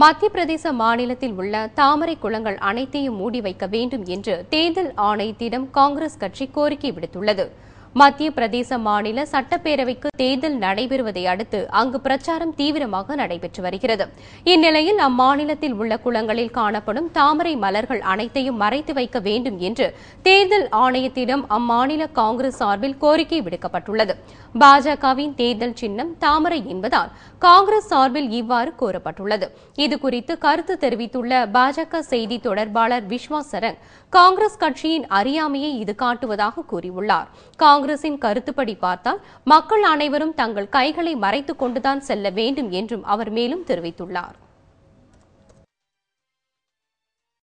மத்திய பிரதேச மாநிலத்தில் உள்ள தாமரை குளங்கள் அனைத்தையும் மூடி வைக்க வேண்டும் என்று தேர்தல் ஆணையத்திடம் காங்கிரஸ் கட்சி கோரிக்கை விடுத்துள்ளது மத்திய பிரதேச மாநில சட்டப்பேரவைக்கு தேர்தல் நடைபெறுவதை அடுத்து அங்கு பிரச்சாரம் தீவிரமாக நடைபெற்று வருகிறது இந்நிலையில் அம்மாநிலத்தில் உள்ள குளங்களில் காணப்படும் தாமரை மலர்கள் அனைத்தையும் மறைத்து வைக்க வேண்டும் என்று தேர்தல் ஆணையத்திடம் அம்மாநில காங்கிரஸ் சார்பில் கோரிக்கை விடுக்கப்பட்டுள்ளது பாஜகவின் தேர்தல் சின்னம் தாமரை என்பதால் காங்கிரஸ் சார்பில் இவ்வாறு கோரப்பட்டுள்ளது இதுகுறித்து கருத்து தெரிவித்துள்ள பாஜக செய்தி தொடர்பாளர் விஸ்வா காங்கிரஸ் கட்சியின் அறியாமையை இது காட்டுவதாக கூறியுள்ளார் காங்கிரசின் கருத்துப்படி பார்த்தால் மக்கள் அனைவரும் தங்கள் கைகளை மறைத்துக் கொண்டுதான் செல்ல வேண்டும் என்றும் அவர் மேலும் தெரிவித்துள்ளார்